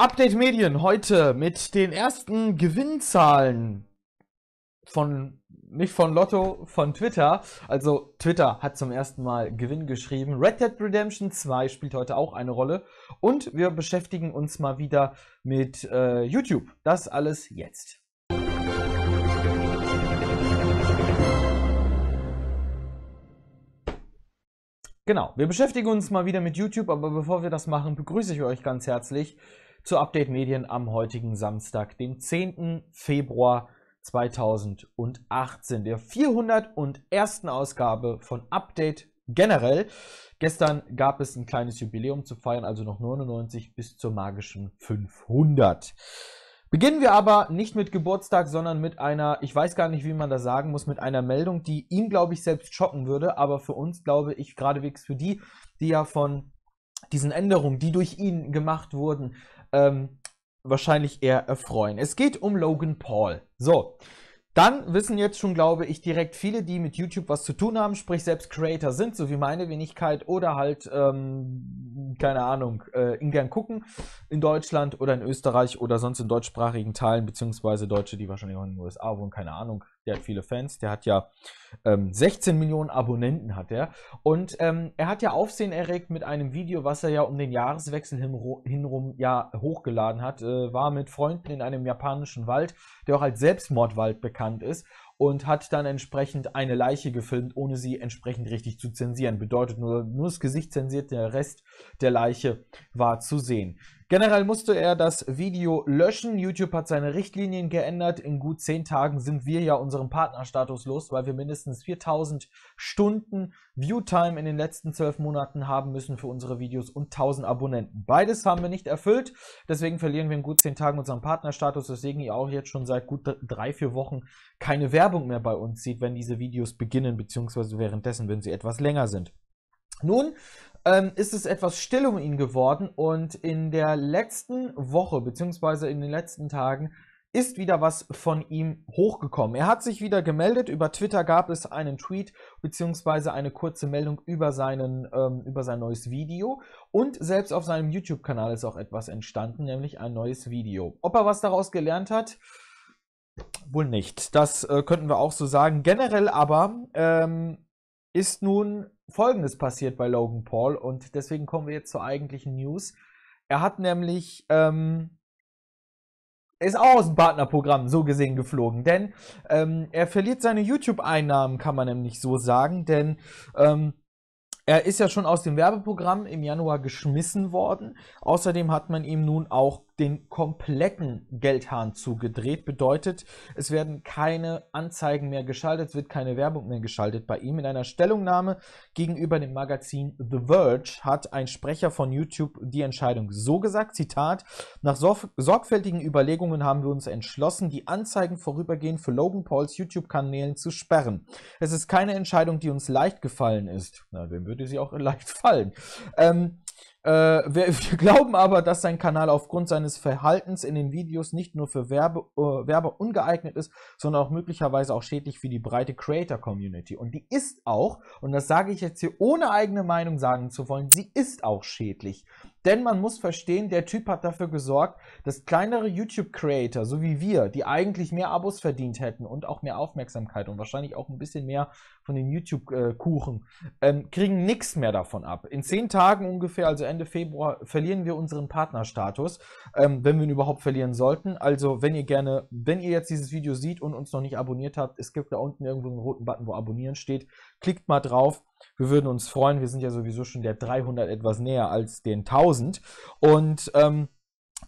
Update Medien heute mit den ersten Gewinnzahlen von, nicht von Lotto, von Twitter. Also Twitter hat zum ersten Mal Gewinn geschrieben. Red Dead Redemption 2 spielt heute auch eine Rolle. Und wir beschäftigen uns mal wieder mit äh, YouTube. Das alles jetzt. Genau, wir beschäftigen uns mal wieder mit YouTube, aber bevor wir das machen, begrüße ich euch ganz herzlich zu Update Medien am heutigen Samstag, dem 10. Februar 2018, der 401. Ausgabe von Update generell. Gestern gab es ein kleines Jubiläum zu feiern, also noch 99 bis zur magischen 500. Beginnen wir aber nicht mit Geburtstag, sondern mit einer, ich weiß gar nicht, wie man das sagen muss, mit einer Meldung, die ihn, glaube ich, selbst schocken würde, aber für uns, glaube ich, geradewegs für die, die ja von diesen Änderungen, die durch ihn gemacht wurden, ähm, wahrscheinlich eher erfreuen. Es geht um Logan Paul. So, dann wissen jetzt schon, glaube ich, direkt viele, die mit YouTube was zu tun haben, sprich selbst Creator sind, so wie meine Wenigkeit oder halt ähm, keine Ahnung, äh, Ingern gucken in Deutschland oder in Österreich oder sonst in deutschsprachigen Teilen, beziehungsweise Deutsche, die wahrscheinlich auch in den USA wohnen, keine Ahnung. Der hat viele Fans, der hat ja ähm, 16 Millionen Abonnenten hat er. Und ähm, er hat ja Aufsehen erregt mit einem Video, was er ja um den Jahreswechsel hinrum ja hochgeladen hat, äh, war mit Freunden in einem japanischen Wald, der auch als Selbstmordwald bekannt ist und hat dann entsprechend eine Leiche gefilmt, ohne sie entsprechend richtig zu zensieren. Bedeutet nur, nur das Gesicht zensiert, der Rest der Leiche war zu sehen. Generell musste er das Video löschen. YouTube hat seine Richtlinien geändert. In gut zehn Tagen sind wir ja unserem Partnerstatus los, weil wir mindestens 4000 Stunden Viewtime in den letzten zwölf Monaten haben müssen für unsere Videos und 1000 Abonnenten. Beides haben wir nicht erfüllt. Deswegen verlieren wir in gut zehn Tagen unseren Partnerstatus, Deswegen ihr auch jetzt schon seit gut drei, vier Wochen keine Werbung mehr bei uns sieht, wenn diese Videos beginnen, beziehungsweise währenddessen, wenn sie etwas länger sind. Nun ähm, ist es etwas still um ihn geworden und in der letzten Woche beziehungsweise in den letzten Tagen ist wieder was von ihm hochgekommen. Er hat sich wieder gemeldet. Über Twitter gab es einen Tweet beziehungsweise eine kurze Meldung über, seinen, ähm, über sein neues Video. Und selbst auf seinem YouTube-Kanal ist auch etwas entstanden, nämlich ein neues Video. Ob er was daraus gelernt hat, wohl nicht. Das äh, könnten wir auch so sagen. Generell aber ähm, ist nun Folgendes passiert bei Logan Paul und deswegen kommen wir jetzt zur eigentlichen News. Er hat nämlich, ähm, ist auch aus dem Partnerprogramm so gesehen geflogen, denn ähm, er verliert seine YouTube-Einnahmen, kann man nämlich so sagen, denn ähm, er ist ja schon aus dem Werbeprogramm im Januar geschmissen worden. Außerdem hat man ihm nun auch den kompletten Geldhahn zugedreht. Bedeutet, es werden keine Anzeigen mehr geschaltet, es wird keine Werbung mehr geschaltet bei ihm. In einer Stellungnahme gegenüber dem Magazin The Verge hat ein Sprecher von YouTube die Entscheidung so gesagt, Zitat, nach sorgfältigen Überlegungen haben wir uns entschlossen, die Anzeigen vorübergehend für Logan Pauls YouTube-Kanälen zu sperren. Es ist keine Entscheidung, die uns leicht gefallen ist. Na, wem würde sie auch leicht fallen? Ähm, äh, wir, wir, glauben aber, dass sein Kanal aufgrund seines Verhaltens in den Videos nicht nur für Werbe, äh, Werber ungeeignet ist, sondern auch möglicherweise auch schädlich für die breite Creator-Community. Und die ist auch, und das sage ich jetzt hier ohne eigene Meinung sagen zu wollen, sie ist auch schädlich. Denn man muss verstehen, der Typ hat dafür gesorgt, dass kleinere YouTube-Creator, so wie wir, die eigentlich mehr Abos verdient hätten und auch mehr Aufmerksamkeit und wahrscheinlich auch ein bisschen mehr von den YouTube-Kuchen, ähm, kriegen nichts mehr davon ab. In zehn Tagen ungefähr, also Ende Februar, verlieren wir unseren Partnerstatus, ähm, wenn wir ihn überhaupt verlieren sollten. Also, wenn ihr gerne, wenn ihr jetzt dieses Video seht und uns noch nicht abonniert habt, es gibt da unten irgendwo einen roten Button, wo abonnieren steht. Klickt mal drauf wir würden uns freuen. Wir sind ja sowieso schon der 300 etwas näher als den 1000. Und ähm,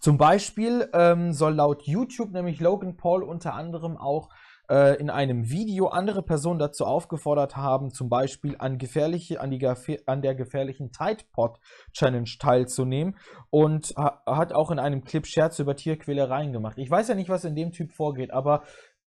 zum Beispiel ähm, soll laut YouTube nämlich Logan Paul unter anderem auch äh, in einem Video andere Personen dazu aufgefordert haben, zum Beispiel an, gefährliche, an, die, an der gefährlichen Tide Challenge teilzunehmen und ha hat auch in einem Clip Scherze über Tierquälereien gemacht. Ich weiß ja nicht, was in dem Typ vorgeht, aber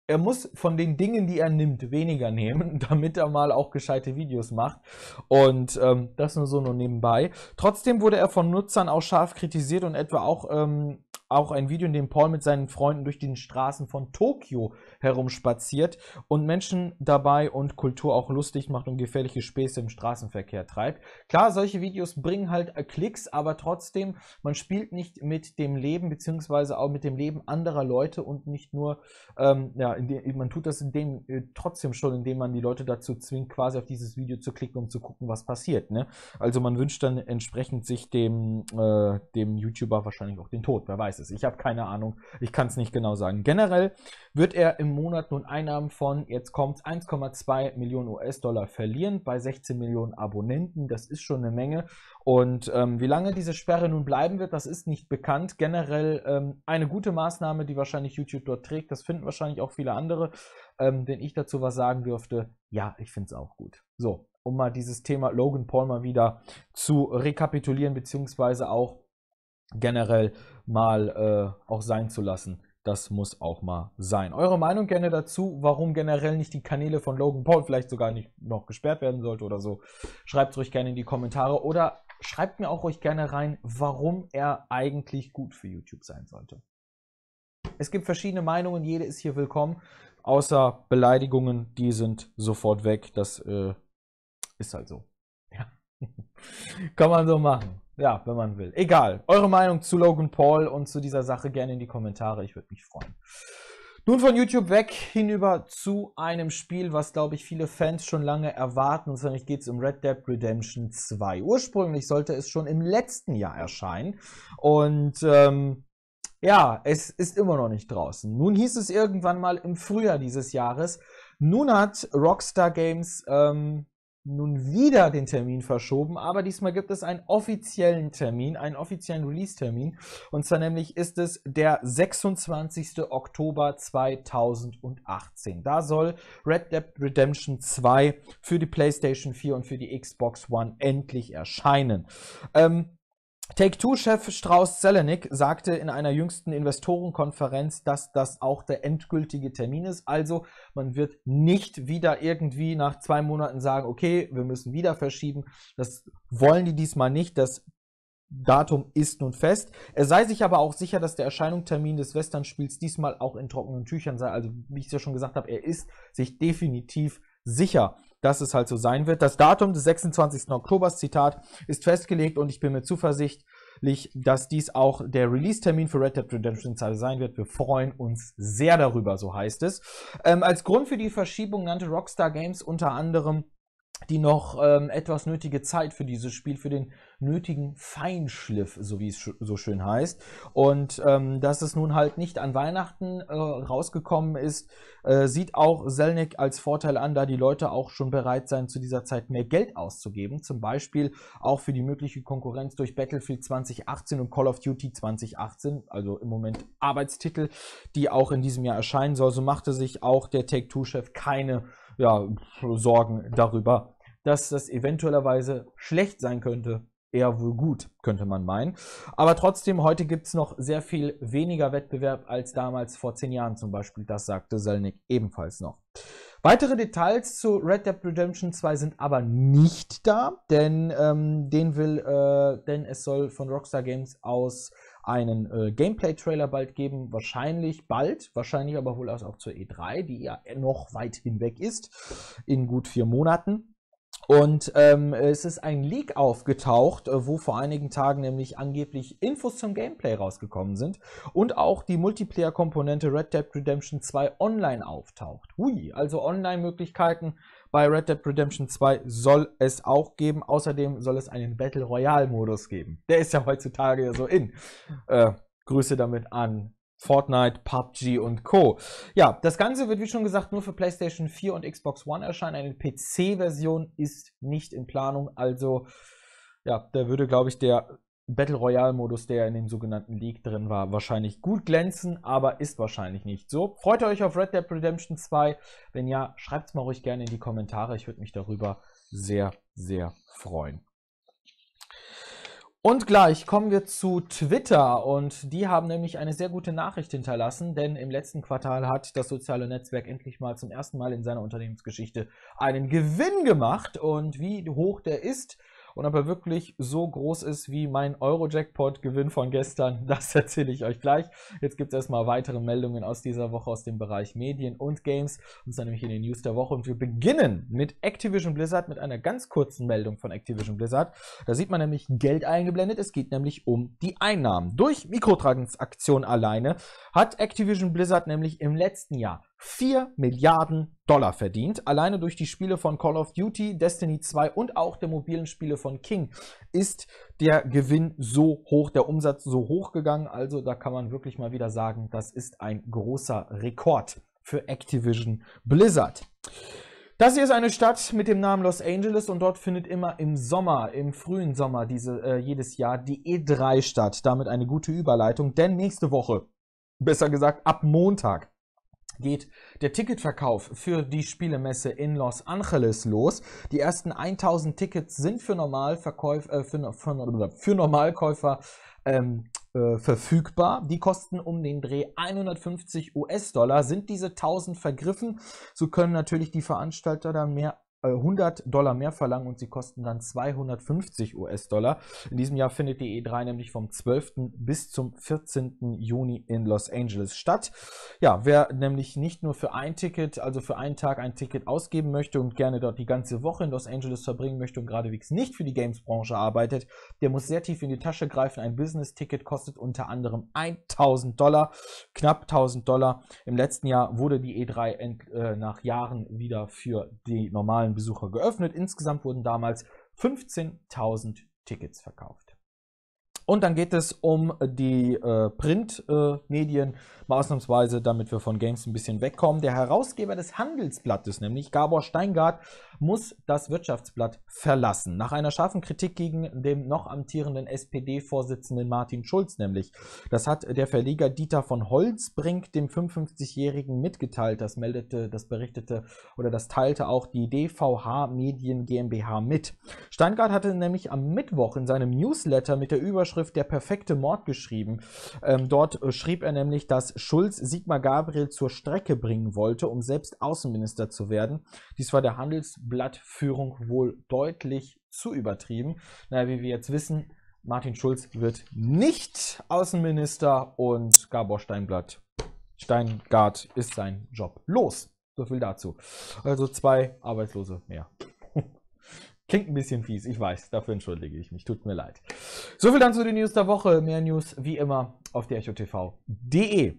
er muss von den Dingen, die er nimmt, weniger nehmen, damit er mal auch gescheite Videos macht. Und ähm, das nur so nur nebenbei. Trotzdem wurde er von Nutzern auch scharf kritisiert und etwa auch ähm, auch ein Video, in dem Paul mit seinen Freunden durch die Straßen von Tokio herumspaziert und Menschen dabei und Kultur auch lustig macht und gefährliche Späße im Straßenverkehr treibt. Klar, solche Videos bringen halt äh, Klicks, aber trotzdem, man spielt nicht mit dem Leben, beziehungsweise auch mit dem Leben anderer Leute und nicht nur, ähm, ja, dem, man tut das in dem, äh, trotzdem schon, indem man die Leute dazu zwingt, quasi auf dieses Video zu klicken, um zu gucken, was passiert. Ne? Also man wünscht dann entsprechend sich dem, äh, dem YouTuber wahrscheinlich auch den Tod, wer weiß weiß es. Ich habe keine Ahnung. Ich kann es nicht genau sagen. Generell wird er im Monat nun Einnahmen von, jetzt kommt 1,2 Millionen US-Dollar verlieren bei 16 Millionen Abonnenten. Das ist schon eine Menge. Und ähm, wie lange diese Sperre nun bleiben wird, das ist nicht bekannt. Generell ähm, eine gute Maßnahme, die wahrscheinlich YouTube dort trägt. Das finden wahrscheinlich auch viele andere. Ähm, wenn ich dazu was sagen dürfte, ja, ich finde es auch gut. So, um mal dieses Thema Logan Paul mal wieder zu rekapitulieren, beziehungsweise auch generell mal äh, auch sein zu lassen. Das muss auch mal sein. Eure Meinung gerne dazu, warum generell nicht die Kanäle von Logan Paul vielleicht sogar nicht noch gesperrt werden sollte oder so. Schreibt es euch gerne in die Kommentare oder schreibt mir auch euch gerne rein, warum er eigentlich gut für YouTube sein sollte. Es gibt verschiedene Meinungen, jede ist hier willkommen, außer Beleidigungen, die sind sofort weg. Das äh, ist halt so. Ja. Kann man so machen. Ja, wenn man will. Egal. Eure Meinung zu Logan Paul und zu dieser Sache gerne in die Kommentare. Ich würde mich freuen. Nun von YouTube weg hinüber zu einem Spiel, was, glaube ich, viele Fans schon lange erwarten. Und zwar geht es um Red Dead Redemption 2. Ursprünglich sollte es schon im letzten Jahr erscheinen. Und ähm, ja, es ist immer noch nicht draußen. Nun hieß es irgendwann mal im Frühjahr dieses Jahres. Nun hat Rockstar Games ähm, nun wieder den Termin verschoben, aber diesmal gibt es einen offiziellen Termin, einen offiziellen Release-Termin. Und zwar nämlich ist es der 26. Oktober 2018. Da soll Red Dead Redemption 2 für die PlayStation 4 und für die Xbox One endlich erscheinen. Ähm, Take-Two-Chef Strauß Zelenik sagte in einer jüngsten Investorenkonferenz, dass das auch der endgültige Termin ist. Also man wird nicht wieder irgendwie nach zwei Monaten sagen, okay, wir müssen wieder verschieben. Das wollen die diesmal nicht. Das Datum ist nun fest. Er sei sich aber auch sicher, dass der Erscheinungstermin des Westernspiels diesmal auch in trockenen Tüchern sei. Also wie ich es ja schon gesagt habe, er ist sich definitiv sicher dass es halt so sein wird. Das Datum des 26. Oktober, Zitat, ist festgelegt und ich bin mir zuversichtlich, dass dies auch der Release-Termin für Red Dead Redemption 2 sein wird. Wir freuen uns sehr darüber, so heißt es. Ähm, als Grund für die Verschiebung nannte Rockstar Games unter anderem die noch ähm, etwas nötige Zeit für dieses Spiel, für den nötigen Feinschliff, so wie es sch so schön heißt. Und ähm, dass es nun halt nicht an Weihnachten äh, rausgekommen ist, äh, sieht auch Selnick als Vorteil an, da die Leute auch schon bereit seien, zu dieser Zeit mehr Geld auszugeben. Zum Beispiel auch für die mögliche Konkurrenz durch Battlefield 2018 und Call of Duty 2018, also im Moment Arbeitstitel, die auch in diesem Jahr erscheinen soll. So machte sich auch der Take-Two-Chef keine ja, Sorgen darüber, dass das eventuellerweise schlecht sein könnte. Eher wohl gut, könnte man meinen. Aber trotzdem, heute gibt es noch sehr viel weniger Wettbewerb als damals vor zehn Jahren zum Beispiel. Das sagte Selnick ebenfalls noch. Weitere Details zu Red Dead Redemption 2 sind aber nicht da, denn ähm, den will, äh, denn es soll von Rockstar Games aus einen äh, Gameplay-Trailer bald geben, wahrscheinlich bald, wahrscheinlich aber wohl auch zur E3, die ja noch weit hinweg ist, in gut vier Monaten. Und ähm, es ist ein Leak aufgetaucht, äh, wo vor einigen Tagen nämlich angeblich Infos zum Gameplay rausgekommen sind und auch die Multiplayer-Komponente Red Dead Redemption 2 online auftaucht. Hui, also Online-Möglichkeiten bei Red Dead Redemption 2 soll es auch geben. Außerdem soll es einen Battle Royale-Modus geben. Der ist ja heutzutage ja so in. Äh, Grüße damit an Fortnite, PUBG und Co. Ja, das Ganze wird wie schon gesagt nur für PlayStation 4 und Xbox One erscheinen. Eine PC-Version ist nicht in Planung. Also, ja, da würde, glaube ich, der Battle Royale-Modus, der in dem sogenannten League drin war, wahrscheinlich gut glänzen, aber ist wahrscheinlich nicht so. Freut ihr euch auf Red Dead Redemption 2? Wenn ja, schreibt es mal ruhig gerne in die Kommentare. Ich würde mich darüber sehr, sehr freuen. Und gleich kommen wir zu Twitter und die haben nämlich eine sehr gute Nachricht hinterlassen, denn im letzten Quartal hat das soziale Netzwerk endlich mal zum ersten Mal in seiner Unternehmensgeschichte einen Gewinn gemacht und wie hoch der ist, und ob er wirklich so groß ist wie mein Euro-Jackpot-Gewinn von gestern, das erzähle ich euch gleich. Jetzt gibt es erstmal weitere Meldungen aus dieser Woche aus dem Bereich Medien und Games. Und zwar nämlich in den News der Woche. Und wir beginnen mit Activision Blizzard mit einer ganz kurzen Meldung von Activision Blizzard. Da sieht man nämlich Geld eingeblendet. Es geht nämlich um die Einnahmen. Durch Mikrotransaktionen alleine hat Activision Blizzard nämlich im letzten Jahr 4 Milliarden Dollar verdient. Alleine durch die Spiele von Call of Duty, Destiny 2 und auch der mobilen Spiele von King ist der Gewinn so hoch, der Umsatz so hoch gegangen. Also da kann man wirklich mal wieder sagen, das ist ein großer Rekord für Activision Blizzard. Das hier ist eine Stadt mit dem Namen Los Angeles und dort findet immer im Sommer, im frühen Sommer diese, äh, jedes Jahr die E3 statt. Damit eine gute Überleitung, denn nächste Woche, besser gesagt ab Montag, geht der Ticketverkauf für die Spielemesse in Los Angeles los. Die ersten 1000 Tickets sind für, Normalverkäuf, äh, für, für, für Normalkäufer ähm, äh, verfügbar. Die kosten um den Dreh 150 US-Dollar. Sind diese 1000 vergriffen, so können natürlich die Veranstalter dann mehr 100 äh, Dollar mehr verlangen und sie kosten dann 250 US-Dollar. In diesem Jahr findet die E3 nämlich vom 12. bis zum 14. Juni in Los Angeles statt. Ja, wer nämlich nicht nur für ein Ticket, also für einen Tag ein Ticket ausgeben möchte und gerne dort die ganze Woche in Los Angeles verbringen möchte und geradewegs nicht für die Games-Branche arbeitet, der muss sehr tief in die Tasche greifen. Ein Business-Ticket kostet unter anderem 1000 Dollar, knapp 1000 Dollar. Im letzten Jahr wurde die E3 äh, nach Jahren wieder für die normalen lokalen Besucher geöffnet. Insgesamt wurden damals 15.000 Tickets verkauft. Und dann geht es um die äh, Printmedien, äh, ausnahmsweise, damit wir von Games ein bisschen wegkommen. Der Herausgeber des Handelsblattes, nämlich Gabor Steingart, muss das Wirtschaftsblatt verlassen. Nach einer scharfen Kritik gegen den noch amtierenden SPD-Vorsitzenden Martin Schulz nämlich. Das hat der Verleger Dieter von Holzbrink dem 55-Jährigen mitgeteilt. Das meldete, das berichtete oder das teilte auch die DVH Medien GmbH mit. Steingart hatte nämlich am Mittwoch in seinem Newsletter mit der Überschrift Der perfekte Mord geschrieben. Ähm, dort äh, schrieb er nämlich, dass Schulz Sigmar Gabriel zur Strecke bringen wollte, um selbst Außenminister zu werden. Dies war der Handels- Blattführung wohl deutlich zu übertrieben. Naja, wie wir jetzt wissen, Martin Schulz wird nicht Außenminister und Gabor Steinblatt, Steingart ist sein Job los. So viel dazu. Also zwei Arbeitslose mehr. Klingt ein bisschen fies, ich weiß. Dafür entschuldige ich mich. Tut mir leid. So viel dann zu den News der Woche. Mehr News wie immer auf der echo-tv.de.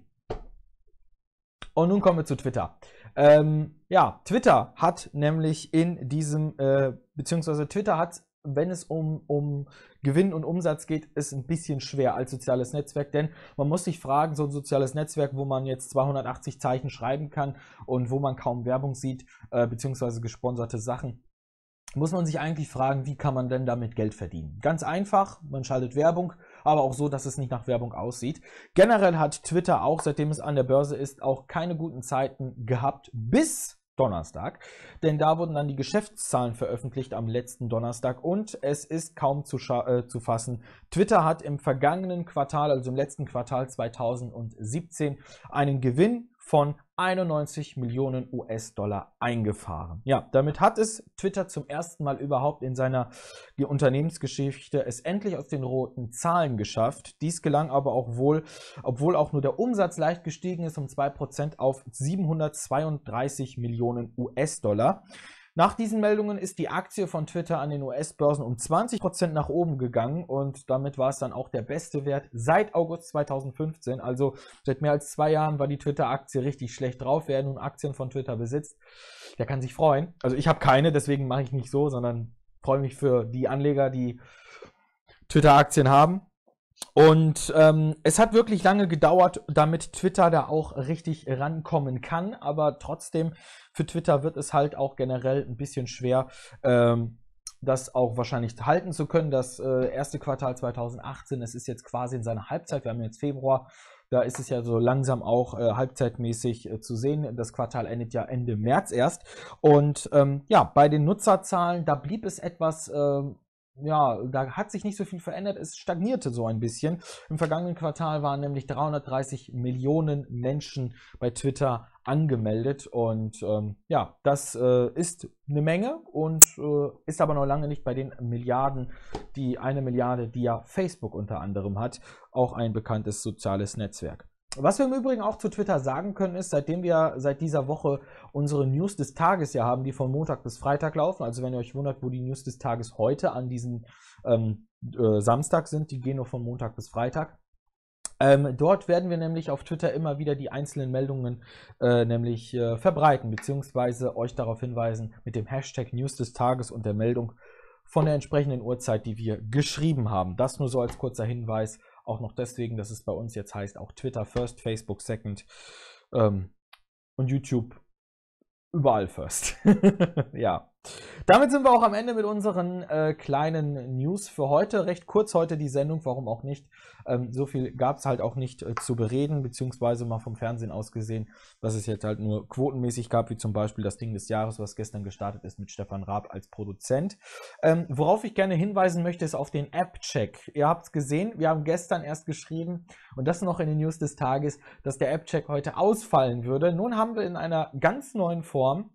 Und nun kommen wir zu Twitter. Ähm, ja, Twitter hat nämlich in diesem, äh, beziehungsweise Twitter hat, wenn es um, um Gewinn und Umsatz geht, ist ein bisschen schwer als soziales Netzwerk, denn man muss sich fragen, so ein soziales Netzwerk, wo man jetzt 280 Zeichen schreiben kann und wo man kaum Werbung sieht, äh, beziehungsweise gesponserte Sachen, muss man sich eigentlich fragen, wie kann man denn damit Geld verdienen? Ganz einfach, man schaltet Werbung aber auch so, dass es nicht nach Werbung aussieht. Generell hat Twitter auch, seitdem es an der Börse ist, auch keine guten Zeiten gehabt bis Donnerstag. Denn da wurden dann die Geschäftszahlen veröffentlicht am letzten Donnerstag und es ist kaum zu, äh, zu fassen. Twitter hat im vergangenen Quartal, also im letzten Quartal 2017, einen Gewinn von 91 Millionen US-Dollar eingefahren. Ja, damit hat es Twitter zum ersten Mal überhaupt in seiner Unternehmensgeschichte es endlich aus den roten Zahlen geschafft. Dies gelang aber auch wohl, obwohl auch nur der Umsatz leicht gestiegen ist um 2% auf 732 Millionen US-Dollar. Nach diesen Meldungen ist die Aktie von Twitter an den US-Börsen um 20% nach oben gegangen und damit war es dann auch der beste Wert seit August 2015. Also seit mehr als zwei Jahren war die Twitter-Aktie richtig schlecht drauf. Wer nun Aktien von Twitter besitzt, der kann sich freuen. Also ich habe keine, deswegen mache ich nicht so, sondern freue mich für die Anleger, die Twitter-Aktien haben. Und ähm, es hat wirklich lange gedauert, damit Twitter da auch richtig rankommen kann. Aber trotzdem, für Twitter wird es halt auch generell ein bisschen schwer, ähm, das auch wahrscheinlich halten zu können. Das äh, erste Quartal 2018, es ist jetzt quasi in seiner Halbzeit, wir haben jetzt Februar, da ist es ja so langsam auch äh, halbzeitmäßig äh, zu sehen. Das Quartal endet ja Ende März erst. Und ähm, ja, bei den Nutzerzahlen, da blieb es etwas ähm, ja, da hat sich nicht so viel verändert. Es stagnierte so ein bisschen. Im vergangenen Quartal waren nämlich 330 Millionen Menschen bei Twitter angemeldet. Und ähm, ja, das äh, ist eine Menge und äh, ist aber noch lange nicht bei den Milliarden, die eine Milliarde, die ja Facebook unter anderem hat, auch ein bekanntes soziales Netzwerk. Was wir im Übrigen auch zu Twitter sagen können, ist, seitdem wir seit dieser Woche unsere News des Tages ja haben, die von Montag bis Freitag laufen, also wenn ihr euch wundert, wo die News des Tages heute an diesem ähm, äh, Samstag sind, die gehen nur von Montag bis Freitag. Ähm, dort werden wir nämlich auf Twitter immer wieder die einzelnen Meldungen äh, nämlich äh, verbreiten, beziehungsweise euch darauf hinweisen mit dem Hashtag News des Tages und der Meldung von der entsprechenden Uhrzeit, die wir geschrieben haben. Das nur so als kurzer Hinweis auch noch deswegen, dass es bei uns jetzt heißt, auch Twitter first, Facebook second ähm, und YouTube überall first. ja. Damit sind wir auch am Ende mit unseren äh, kleinen News für heute. Recht kurz heute die Sendung, warum auch nicht. Ähm, so viel gab es halt auch nicht äh, zu bereden, beziehungsweise mal vom Fernsehen aus gesehen, dass es jetzt halt nur quotenmäßig gab, wie zum Beispiel das Ding des Jahres, was gestern gestartet ist mit Stefan Raab als Produzent. Ähm, worauf ich gerne hinweisen möchte, ist auf den App-Check. Ihr habt es gesehen, wir haben gestern erst geschrieben, und das noch in den News des Tages, dass der App-Check heute ausfallen würde. Nun haben wir in einer ganz neuen Form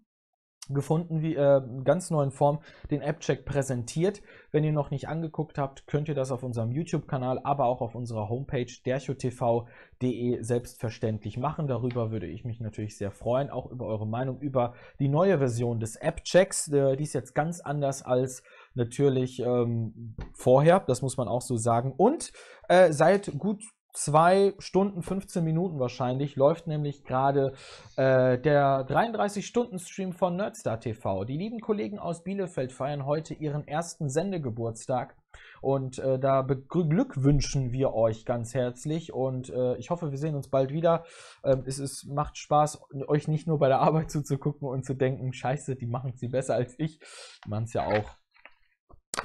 gefunden, wie äh, ganz neuen Form den App-Check präsentiert. Wenn ihr noch nicht angeguckt habt, könnt ihr das auf unserem YouTube-Kanal, aber auch auf unserer Homepage derchotv.de selbstverständlich machen. Darüber würde ich mich natürlich sehr freuen, auch über eure Meinung über die neue Version des App-Checks. Äh, die ist jetzt ganz anders als natürlich ähm, vorher, das muss man auch so sagen. Und äh, seid gut zwei Stunden, 15 Minuten wahrscheinlich, läuft nämlich gerade äh, der 33-Stunden-Stream von Nerdstar TV. Die lieben Kollegen aus Bielefeld feiern heute ihren ersten Sendegeburtstag. Und äh, da beglückwünschen wir euch ganz herzlich und äh, ich hoffe, wir sehen uns bald wieder. Ähm, es, es macht Spaß, euch nicht nur bei der Arbeit zuzugucken und zu denken, scheiße, die machen sie besser als ich. Die machen es ja auch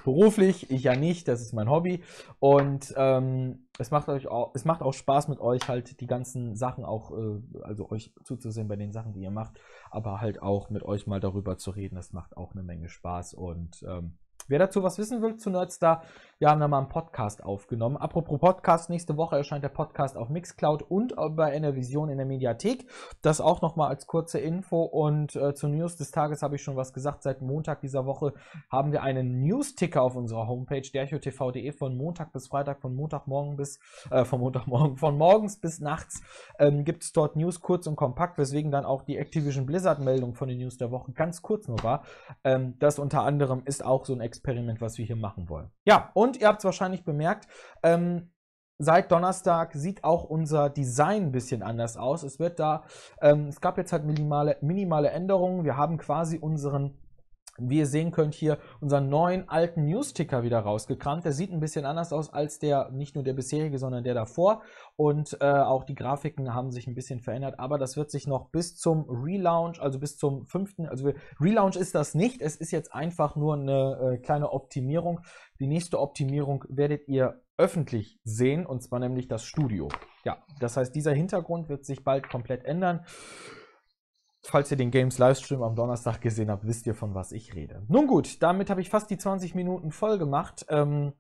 beruflich, ich ja nicht, das ist mein Hobby. Und ähm, es macht euch auch, es macht auch Spaß mit euch halt die ganzen Sachen auch, äh, also euch zuzusehen bei den Sachen, die ihr macht, aber halt auch mit euch mal darüber zu reden. Das macht auch eine Menge Spaß und ähm, Wer dazu was wissen will, zu Nerdstar, wir haben da mal einen Podcast aufgenommen. Apropos Podcast, nächste Woche erscheint der Podcast auf Mixcloud und bei einer Vision in der Mediathek. Das auch nochmal als kurze Info. Und äh, zur News des Tages habe ich schon was gesagt. Seit Montag dieser Woche haben wir einen News-Ticker auf unserer Homepage, derchotv.de, von Montag bis Freitag, von Montagmorgen bis, äh, von Montagmorgen, von morgens bis nachts ähm, gibt es dort News kurz und kompakt, weswegen dann auch die Activision Blizzard-Meldung von den News der Woche ganz kurz nur war. Ähm, das unter anderem ist auch so ein Experiment Experiment, was wir hier machen wollen. Ja, und ihr habt es wahrscheinlich bemerkt, ähm, seit Donnerstag sieht auch unser Design ein bisschen anders aus. Es wird da, ähm, es gab jetzt halt minimale, minimale Änderungen. Wir haben quasi unseren wie ihr sehen könnt, hier unseren neuen alten News-Ticker wieder rausgekramt. Der sieht ein bisschen anders aus als der, nicht nur der bisherige, sondern der davor. Und äh, auch die Grafiken haben sich ein bisschen verändert. Aber das wird sich noch bis zum Relaunch, also bis zum fünften, Also Relaunch ist das nicht. Es ist jetzt einfach nur eine äh, kleine Optimierung. Die nächste Optimierung werdet ihr öffentlich sehen, und zwar nämlich das Studio. Ja, das heißt, dieser Hintergrund wird sich bald komplett ändern. Falls ihr den Games Livestream am Donnerstag gesehen habt, wisst ihr, von was ich rede. Nun gut, damit habe ich fast die 20 Minuten voll gemacht ähm,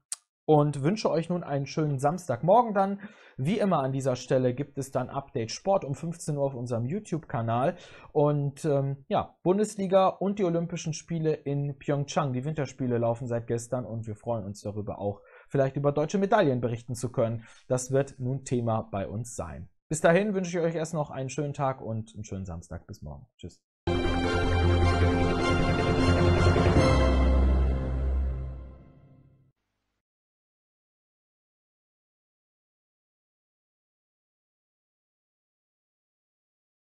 und wünsche euch nun einen schönen Samstagmorgen dann. Wie immer an dieser Stelle gibt es dann Update Sport um 15 Uhr auf unserem YouTube-Kanal. Und ähm, ja, Bundesliga und die Olympischen Spiele in Pyeongchang. Die Winterspiele laufen seit gestern und wir freuen uns darüber auch, vielleicht über deutsche Medaillen berichten zu können. Das wird nun Thema bei uns sein. Bis dahin wünsche ich euch erst noch einen schönen Tag und einen schönen Samstag. Bis morgen. Tschüss.